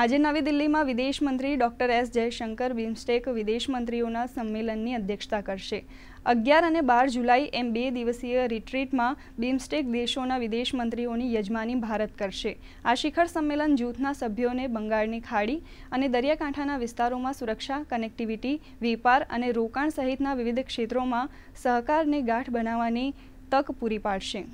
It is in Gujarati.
આજે નવી દિલ્હીમાં વિદેશમંત્રી મંત્રી ડોક્ટર એસ જયશંકર બિમસ્ટેક વિદેશમંત્રીઓના સંમેલનની અધ્યક્ષતા કરશે અગિયાર અને બાર જુલાઈ એમ બે દિવસીય રિટ્રીટમાં બિમસ્ટેક દેશોના વિદેશ મંત્રીઓની યજમાની ભારત કરશે આ શિખર સંમેલન જૂથના સભ્યોને બંગાળની ખાડી અને દરિયાકાંઠાના વિસ્તારોમાં સુરક્ષા કનેક્ટિવિટી વેપાર અને રોકાણ સહિતના વિવિધ ક્ષેત્રોમાં સહકારને ગાંઠ બનાવવાની તક પૂરી પાડશે